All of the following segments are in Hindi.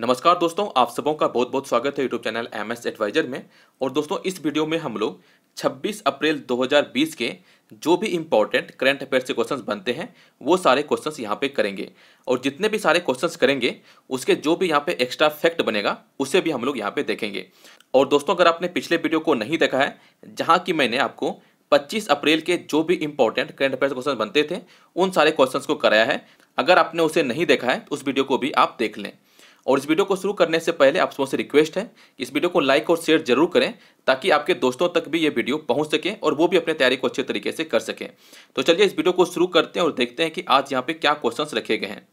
नमस्कार दोस्तों आप सबों का बहुत बहुत स्वागत है YouTube channel M S advisor में और दोस्तों इस वीडियो में हम लोग 26 अप्रैल 2020 के जो भी इम्पोर्टेंट करंट अफेयर से क्वेश्चंस बनते हैं वो सारे क्वेश्चंस यहाँ पे करेंगे और जितने भी सारे क्वेश्चंस करेंगे उसके जो भी यहाँ पे एक्स्ट्रा फैक्ट बनेगा उसे भी हम लोग यहाँ पे देखेंगे और दोस्तों अगर आपने पिछले वीडियो को नहीं देखा है जहाँ की मैंने आपको 25 अप्रैल के जो भी इंपॉर्टेंट करंट अफेयर क्वेश्चन बनते थे उन सारे क्वेश्चन को कराया है अगर आपने उसे नहीं देखा है तो उस वीडियो को भी आप देख लें और इस वीडियो को शुरू करने से पहले आप सबसे रिक्वेस्ट है कि इस वीडियो को लाइक और शेयर जरूर करें ताकि आपके दोस्तों तक भी ये वीडियो पहुंच सके और वो भी अपने तैयारी को अच्छे तरीके से कर सकें तो चलिए इस वीडियो को शुरू करते हैं और देखते हैं कि आज यहाँ पे क्या क्वेश्चन रखे गए हैं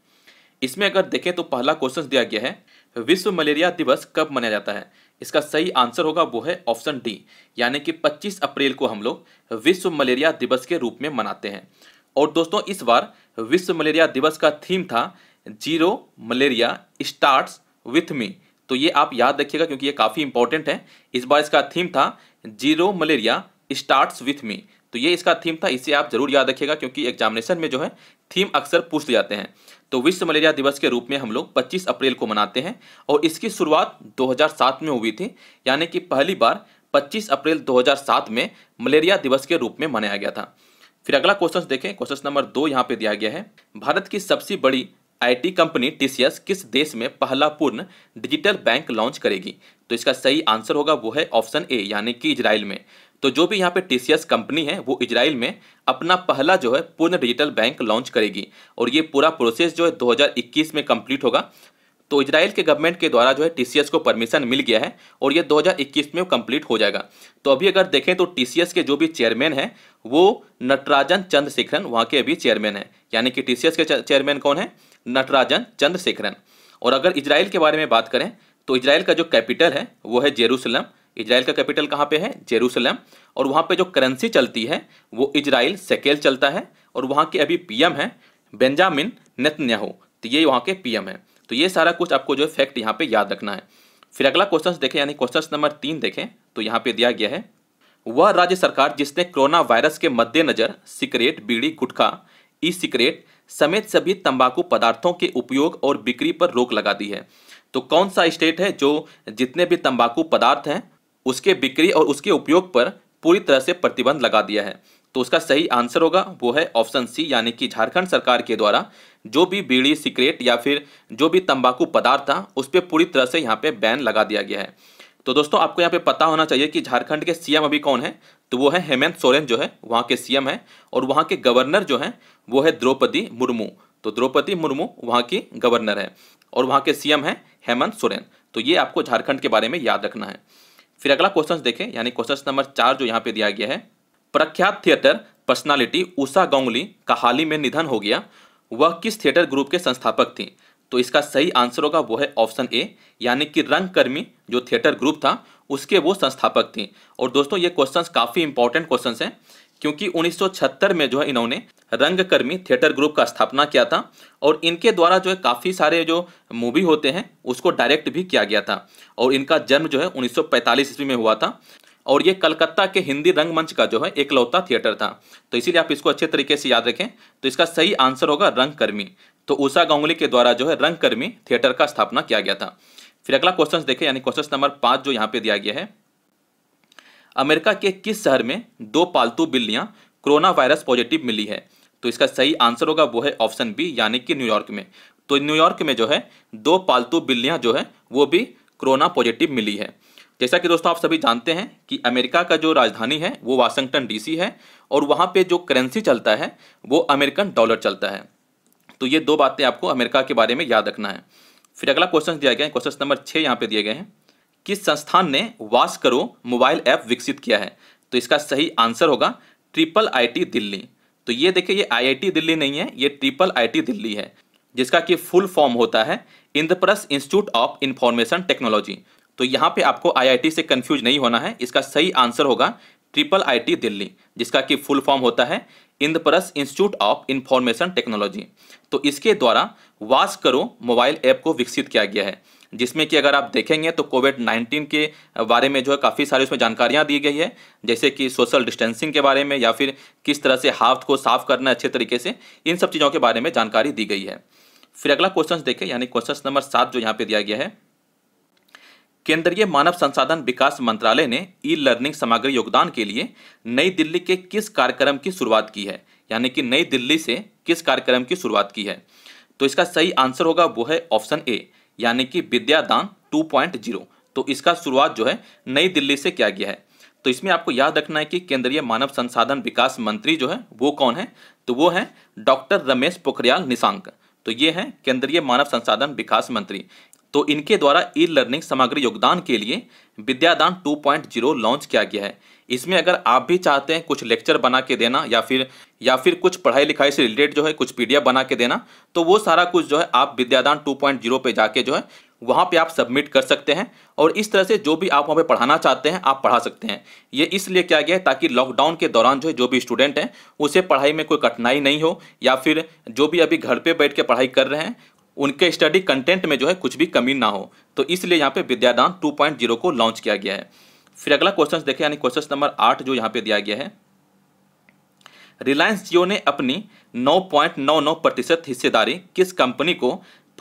इसमें अगर देखें तो पहला क्वेश्चन दिया गया है विश्व मलेरिया दिवस कब मनाया जाता है इसका सही आंसर होगा वो है ऑप्शन डी यानी कि 25 अप्रैल को हम लोग विश्व मलेरिया दिवस के रूप में मनाते हैं और दोस्तों इस बार विश्व मलेरिया दिवस का थीम था zero malaria starts with me तो ये आप याद रखिएगा क्योंकि ये काफ़ी इंपॉर्टेंट है इस बार इसका थीम था zero malaria starts with me तो ये इसका थीम था इसे आप जरूर याद रखिएगा क्योंकि एग्जामिनेशन में जो है थीम अक्सर पूछ जाते हैं तो विश्व मलेरिया दिवस के रूप में हम लोग 25 अप्रैल को मनाते हैं और इसकी शुरुआत 2007 में हुई थी यानी कि पहली बार 25 अप्रैल 2007 में मलेरिया दिवस के रूप में मनाया गया था फिर अगला क्वेश्चन देखें क्वेश्चन नंबर दो यहाँ पे दिया गया है भारत की सबसे बड़ी आईटी कंपनी टीसीएस किस देश में पहला पूर्ण डिजिटल बैंक लॉन्च करेगी तो इसका सही आंसर होगा वो है ऑप्शन ए यानी कि इजराइल में तो जो भी यहाँ पे टीसीएस कंपनी है वो इजराइल में अपना पहला जो है पूर्ण डिजिटल बैंक लॉन्च करेगी और ये पूरा प्रोसेस जो है 2021 में कंप्लीट होगा तो इजराइल के गवर्नमेंट के द्वारा जो है टीसीएस को परमिशन मिल गया है और ये 2021 में कंप्लीट हो जाएगा तो अभी अगर देखें तो टी के जो भी चेयरमैन हैं वो नटराजन चंद्रशेखरन वहाँ के अभी चेयरमैन हैं यानी कि टी के चेयरमैन कौन है नटराजन चंद्रशेखरन और अगर इसराइल के बारे में बात करें तो इसराइल का जो कैपिटल है वो है जेरूसलम इसराइल का कैपिटल कहाँ पे है जेरूसलम और वहाँ पे जो करेंसी चलती है वो इसराइल सेकेल चलता है और वहाँ के अभी पीएम है बेंजामिन नेतन्याहू तो ये वहाँ के पीएम है तो ये सारा कुछ आपको जो है फैक्ट यहाँ पे याद रखना है फिर अगला क्वेश्चन देखें यानी क्वेश्चन नंबर तीन देखें तो यहाँ पे दिया गया है वह राज्य सरकार जिसने कोरोना वायरस के मद्देनजर सिगरेट बीड़ी गुटखा ई सिगरेट समेत सभी तंबाकू पदार्थों के उपयोग और बिक्री पर रोक लगा दी है तो कौन सा स्टेट है जो जितने भी तंबाकू पदार्थ हैं उसके बिक्री और उसके उपयोग पर पूरी तरह से प्रतिबंध लगा दिया है तो उसका सही आंसर होगा वो है ऑप्शन सी यानी कि झारखंड सरकार के द्वारा जो भी बीड़ी सिगरेट या फिर जो भी तंबाकू पदार्थ था उस पर पूरी तरह से यहाँ पे बैन लगा दिया गया है तो दोस्तों आपको यहाँ पे पता होना चाहिए कि झारखंड के सीएम अभी कौन है तो वो है हेमंत सोरेन जो है वहाँ के सीएम है और वहाँ के गवर्नर जो है वो है द्रौपदी मुर्मू तो द्रौपदी मुर्मू वहाँ की गवर्नर है और वहाँ के सीएम है हेमंत सोरेन तो ये आपको झारखंड के बारे में याद रखना है फिर अगला क्वेश्चन देखें यानी क्वेश्चन नंबर चार जो यहाँ पे दिया गया है प्रख्यात थिएटर पर्सनालिटी उषा गांगुली का हाल ही में निधन हो गया वह किस थिएटर ग्रुप के संस्थापक थी तो इसका सही आंसर होगा वो है ऑप्शन ए यानी कि रंगकर्मी जो थिएटर ग्रुप था उसके वो संस्थापक थे और दोस्तों ये क्वेश्चन काफ़ी इंपॉर्टेंट क्वेश्चन हैं क्योंकि 1976 में जो है इन्होंने रंगकर्मी थिएटर ग्रुप का स्थापना किया था और इनके द्वारा जो है काफ़ी सारे जो मूवी होते हैं उसको डायरेक्ट भी किया गया था और इनका जन्म जो है 1945 ईस्वी में हुआ था और ये कलकत्ता के हिंदी रंगमंच का जो है एकलौता थिएटर था तो इसीलिए आप इसको अच्छे तरीके से याद रखें तो इसका सही आंसर होगा रंगकर्मी तो उषा गांगुली के द्वारा जो है रंगकर्मी थिएटर का स्थापना किया गया था फिर अगला क्वेश्चन देखें यानी क्वेश्चन नंबर पांच जो यहां पे दिया गया है अमेरिका के किस शहर में दो पालतू बिल्लियां कोरोना वायरस पॉजिटिव मिली है तो इसका सही आंसर होगा वो है ऑप्शन बी यानी कि न्यूयॉर्क में तो न्यूयॉर्क में जो है दो पालतू बिल्लियां जो है वो भी कोरोना पॉजिटिव मिली है जैसा कि दोस्तों आप सभी जानते हैं कि अमेरिका का जो राजधानी है वो वाशिंगटन डीसी है और वहां पे जो करेंसी चलता है वो अमेरिकन डॉलर चलता है तो ये दो बातें आपको अमेरिका के बारे में याद रखना है फिर अगला क्वेश्चन दिया गया है क्वेश्चन नंबर छः यहाँ पे दिए गए हैं किस संस्थान ने वास करो मोबाइल ऐप विकसित किया है तो इसका सही आंसर होगा ट्रिपल आईटी दिल्ली तो ये देखिए ये आईआईटी दिल्ली नहीं है ये ट्रिपल आईटी दिल्ली है जिसका कि फुल फॉर्म होता है Indraprastha institute of information technology तो यहाँ पे आपको आईआईटी से कंफ्यूज नहीं होना है इसका सही आंसर होगा ट्रिपल आईटी दिल्ली जिसका कि फुल फॉर्म होता है Indraprastha institute of information technology तो इसके द्वारा वास करो मोबाइल ऐप को विकसित किया गया है जिसमें कि अगर आप देखेंगे तो कोविड 19 के बारे में जो है काफ़ी सारी उसमें जानकारियां दी गई है जैसे कि सोशल डिस्टेंसिंग के बारे में या फिर किस तरह से हाथ को साफ करना अच्छे तरीके से इन सब चीज़ों के बारे में जानकारी दी गई है फिर अगला क्वेश्चन देखें यानी क्वेश्चन नंबर सात जो यहाँ पे दिया गया है केंद्रीय मानव संसाधन विकास मंत्रालय ने ई लर्निंग सामग्री योगदान के लिए नई दिल्ली के किस कार्यक्रम की शुरुआत की है यानी कि नई दिल्ली से किस कार्यक्रम की शुरुआत की है तो इसका सही आंसर होगा वो है ऑप्शन ए यानी कि विद्यादान 2.0 तो इसका शुरुआत जो है नई दिल्ली से किया गया है तो इसमें आपको याद रखना है कि केंद्रीय मानव संसाधन विकास मंत्री जो है वो कौन है तो वो है डॉक्टर रमेश पोखरियाल निशांक तो ये हैं केंद्रीय मानव संसाधन विकास मंत्री तो इनके द्वारा ई लर्निंग सामग्री योगदान के लिए विद्यादान 2.0 लॉन्च किया गया है इसमें अगर आप भी चाहते हैं कुछ लेक्चर बना के देना या फिर या फिर कुछ पढ़ाई लिखाई से रिलेटेड जो है कुछ पी बना के देना तो वो सारा कुछ जो है आप विद्यादान टू पे जाके जो है वहाँ पे आप सबमिट कर सकते हैं और इस तरह से जो भी आप वहाँ पे पढ़ाना चाहते हैं आप पढ़ा सकते हैं ये इसलिए किया गया है ताकि लॉकडाउन के दौरान जो है जो भी स्टूडेंट हैं उसे पढ़ाई में कोई कठिनाई नहीं हो या फिर जो भी अभी घर पे बैठ के पढ़ाई कर रहे हैं उनके स्टडी कंटेंट में जो है कुछ भी कमी ना हो तो इसलिए यहाँ पे विद्यादान 2.0 को लॉन्च किया गया है फिर अगला क्वेश्चन देखें यानी क्वेश्चन नंबर आठ जो यहाँ पे दिया गया है रिलायंस जियो ने अपनी 9.99 प्रतिशत हिस्सेदारी किस कंपनी को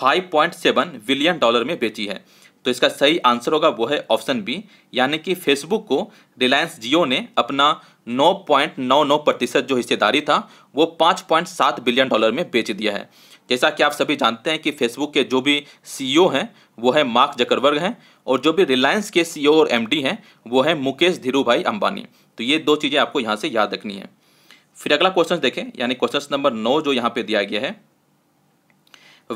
5.7 बिलियन डॉलर में बेची है तो इसका सही आंसर होगा वो है ऑप्शन बी यानी कि फेसबुक को रिलायंस जियो ने अपना 9.99 प्रतिशत जो हिस्सेदारी था वो 5.7 बिलियन डॉलर में बेच दिया है जैसा कि आप सभी जानते हैं कि फेसबुक के जो भी सीईओ e हैं वो है मार्क जकरबर्ग हैं और जो भी रिलायंस के सीईओ e और एमडी हैं वो है मुकेश धीरू भाई अंबानी तो ये दो चीज़ें आपको यहाँ से याद रखनी है फिर अगला क्वेश्चन देखें यानी क्वेश्चन नंबर नौ जो यहाँ पे दिया गया है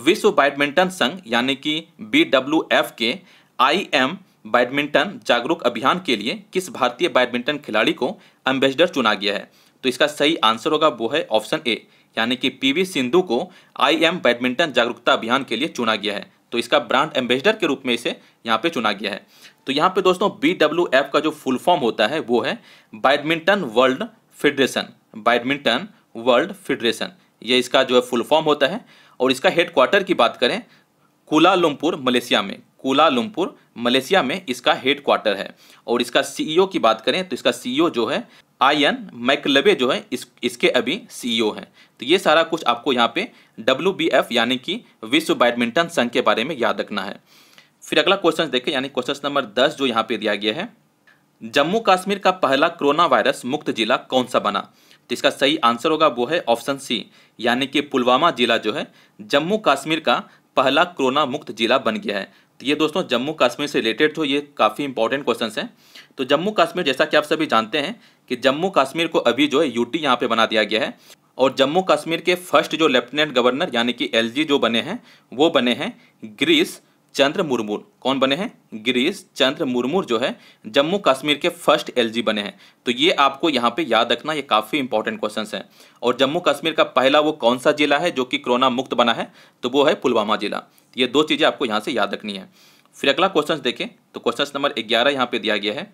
विश्व बैडमिंटन संघ यानी कि बी के आई एम बैडमिंटन जागरूक अभियान के लिए किस भारतीय बैडमिंटन खिलाड़ी को एम्बेसडर चुना गया है तो इसका सही आंसर होगा वो है ऑप्शन ए यानी कि पीवी सिंधु को आई एम बैडमिंटन जागरूकता अभियान के लिए चुना गया है तो इसका ब्रांड एम्बेसडर के रूप में इसे यहाँ पे चुना गया है तो यहाँ पे दोस्तों बी एफ का जो फुल फॉर्म होता है वो है badminton world federation badminton world federation ये इसका जो है फुल फॉर्म होता है और इसका हेडक्वार्टर की बात करें कुलालुमपुर मलेशिया में कुलालुमपुर मलेशिया में इसका हेड क्वार्टर है और इसका सीईओ e की बात करें तो इसका सीईओ e जो है आयन मैकलबे जो है इस इसके अभी सीईओ e हैं तो ये सारा कुछ आपको यहाँ पे डब्ल्यू बी एफ यानी कि विश्व बैडमिंटन संघ के बारे में याद रखना है फिर अगला क्वेश्चन देखें यानी क्वेश्चन नंबर दस जो यहाँ पे दिया गया है जम्मू कश्मीर का पहला कोरोना वायरस मुक्त जिला कौन सा बना तो इसका सही आंसर होगा वो है ऑप्शन सी यानी कि पुलवामा जिला जो है जम्मू कश्मीर का पहला कोरोना मुक्त जिला बन गया है तो ये दोस्तों जम्मू कश्मीर से रिलेटेड तो ये काफ़ी इंपॉर्टेंट क्वेश्चन हैं तो जम्मू कश्मीर जैसा कि आप सभी जानते हैं कि जम्मू कश्मीर को अभी जो है यूटी यहाँ पे बना दिया गया है और जम्मू कश्मीर के फर्स्ट जो लेफ्टिनेंट गवर्नर यानी कि एलजी जो बने हैं वो बने हैं ग्रीस चंद्र मुर्मू कौन बने हैं गिरीश चंद्र मुर्मू जो है जम्मू कश्मीर के फर्स्ट एलजी बने हैं तो ये आपको यहाँ पे याद रखना ये काफ़ी इंपॉर्टेंट क्वेश्चन है और जम्मू कश्मीर का पहला वो कौन सा जिला है जो कि कोरोना मुक्त बना है तो वो है पुलवामा जिला ये दो चीज़ें आपको यहाँ से याद रखनी है फिर अगला क्वेश्चन देखें तो क्वेश्चन नंबर ग्यारह यहाँ पे दिया गया है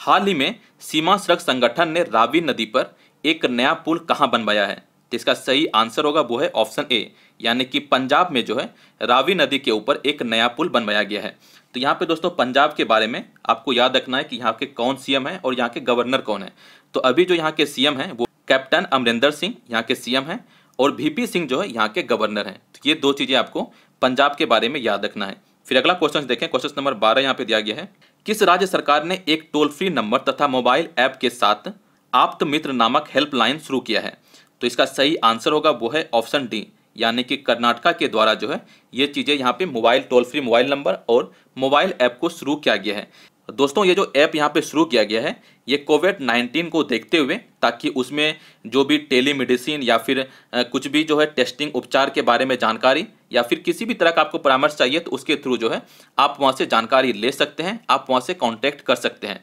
हाल ही में सीमा सड़क संगठन ने रावी नदी पर एक नया पुल कहाँ बनवाया है जिसका सही आंसर होगा वो है ऑप्शन ए यानी कि पंजाब में जो है रावी नदी के ऊपर एक नया पुल बनवाया गया है तो यहाँ पे दोस्तों पंजाब के बारे में आपको याद रखना है कि यहाँ के कौन सीएम है और यहाँ के गवर्नर कौन है तो अभी जो यहाँ के सीएम है वो कैप्टन अमरिंदर सिंह यहाँ के सीएम है और वीपी सिंह जो है यहाँ के गवर्नर है तो ये दो चीज़ें आपको पंजाब के बारे में याद रखना है फिर अगला क्वेश्चन देखें क्वेश्चन नंबर बारह यहाँ पे दिया गया है किस राज्य सरकार ने एक टोल फ्री नंबर तथा मोबाइल ऐप के साथ आप्त मित्र नामक हेल्पलाइन शुरू किया है तो इसका सही आंसर होगा वो है ऑप्शन डी यानी कि कर्नाटका के द्वारा जो है ये चीज़ें यहाँ पे mobile toll free mobile number और मोबाइल ऐप को शुरू किया गया है दोस्तों ये जो ऐप यहाँ पे शुरू किया गया है ये कोविड नाइन्टीन को देखते हुए ताकि उसमें जो भी टेलीमेडिसिन या फिर कुछ भी जो है टेस्टिंग उपचार के बारे में जानकारी या फिर किसी भी तरह का आपको परामर्श चाहिए तो उसके थ्रू जो है आप वहाँ से जानकारी ले सकते हैं आप वहाँ से कॉन्टैक्ट कर सकते हैं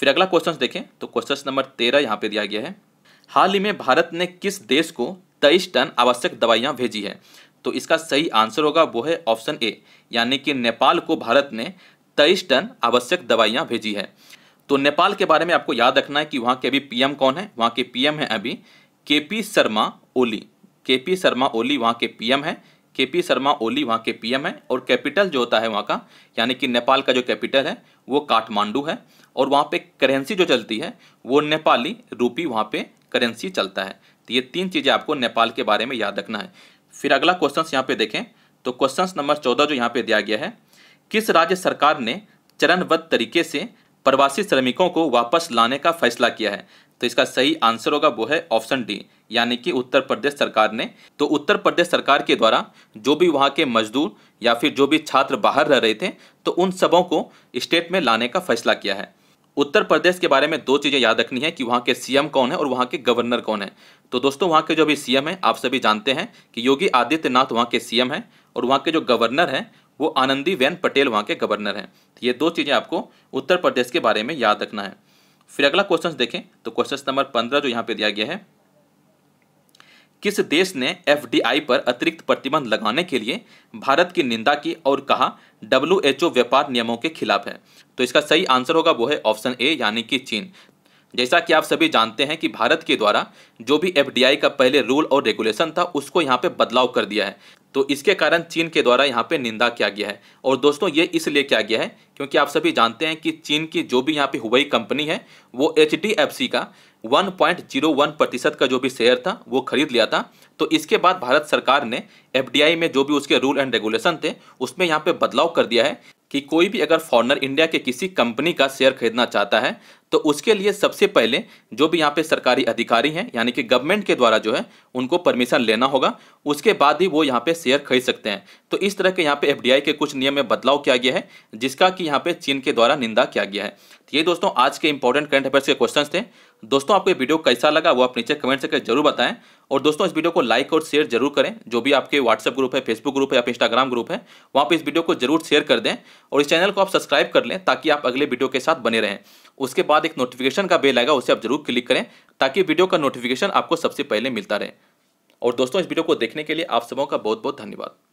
फिर अगला क्वेश्चन देखें तो क्वेश्चन नंबर तेरह यहाँ पर दिया गया है हाल ही में भारत ने किस देश को तेईस टन आवश्यक दवाइयाँ भेजी है तो इसका सही आंसर होगा वो है ऑप्शन ए यानी कि नेपाल को भारत ने तेईस टन आवश्यक दवाइयाँ भेजी है तो नेपाल के बारे में आपको याद रखना है कि वहाँ के अभी पीएम कौन है वहाँ के पीएम है अभी केपी शर्मा ओली केपी शर्मा ओली वहाँ के पीएम है केपी शर्मा ओली वहाँ के पीएम है और कैपिटल जो होता है वहाँ का यानी कि नेपाल का जो कैपिटल है वो काठमांडू है और वहाँ पे करेंसी जो चलती है वो नेपाली रूपी वहाँ पे करेंसी चलता है तो ये तीन चीज़ें आपको नेपाल के बारे में याद रखना है फिर अगला क्वेश्चन यहाँ पे देखें तो क्वेश्चन नंबर चौदह जो यहाँ पे दिया गया है किस राज्य सरकार ने चरणबद्ध तरीके से प्रवासी श्रमिकों को वापस लाने का फैसला किया है तो इसका सही आंसर होगा वो है ऑप्शन डी यानी कि उत्तर प्रदेश सरकार ने तो उत्तर प्रदेश सरकार के द्वारा जो भी वहाँ के मजदूर या फिर जो भी छात्र बाहर रह रहे थे तो उन सबों को स्टेट में लाने का फैसला किया है उत्तर प्रदेश के बारे में दो चीज़ें याद रखनी है कि वहाँ के सीएम कौन है और वहाँ के गवर्नर कौन है तो दोस्तों वहाँ के जो भी सीएम हैं आप सभी जानते हैं कि योगी आदित्यनाथ वहाँ के सीएम हैं और वहाँ के जो गवर्नर हैं वो आनंदी वैन पटेल वहाँ के गवर्नर हैं तो ये दो चीज़ें आपको उत्तर प्रदेश के बारे में याद रखना है फिर अगला क्वेश्चन देखें तो क्वेश्चन नंबर पंद्रह जो यहाँ पे दिया गया है किस देश ने एफ पर अतिरिक्त प्रतिबंध लगाने के लिए भारत की निंदा की और कहा डब्ल्यू व्यापार नियमों के खिलाफ है तो इसका सही आंसर होगा वो है ऑप्शन ए यानी कि चीन जैसा कि आप सभी जानते हैं कि भारत के द्वारा जो भी एफ का पहले रूल और रेगुलेशन था उसको यहाँ पे बदलाव कर दिया है तो इसके कारण चीन के द्वारा यहाँ पे निंदा किया गया है और दोस्तों ये इसलिए किया गया है क्योंकि आप सभी जानते हैं कि चीन की जो भी यहाँ पे हुई कंपनी है वो एच का 1.01 प्रतिशत का जो भी शेयर था वो खरीद लिया था तो इसके बाद भारत सरकार ने एफ में जो भी उसके रूल एंड रेगुलेशन थे उसमें यहाँ पे बदलाव कर दिया है कि कोई भी अगर फॉरनर इंडिया के किसी कंपनी का शेयर खरीदना चाहता है तो उसके लिए सबसे पहले जो भी यहाँ पे सरकारी अधिकारी हैं यानी कि गवर्नमेंट के द्वारा जो है उनको परमिशन लेना होगा उसके बाद ही वो यहाँ पे शेयर खरीद सकते हैं तो इस तरह के यहाँ पे एफडीआई के कुछ नियम में बदलाव किया गया है जिसका कि यहाँ पे चीन के द्वारा निंदा किया गया है तो ये दोस्तों आज के इंपॉर्टेंट करंट अफेयर्स के क्वेश्चन थे दोस्तों आपको वीडियो कैसा लगा वो आप नीचे कमेंट करके जरूर बताएं और दोस्तों इस वीडियो को लाइक और शेयर जरूर करें जो भी आपके व्हाट्सएप ग्रुप है फेसबुक ग्रुप है या इंस्टाग्राम ग्रुप है वहाँ पर इस वीडियो को जरूर शेयर कर दें और इस चैनल को आप सब्सक्राइब कर लें ताकि आप अगले वीडियो के साथ बने रहें उसके बाद बाद एक नोटिफिकेशन का बेल आएगा उसे आप जरूर क्लिक करें ताकि वीडियो का नोटिफिकेशन आपको सबसे पहले मिलता रहे और दोस्तों इस वीडियो को देखने के लिए आप सबों का बहुत बहुत धन्यवाद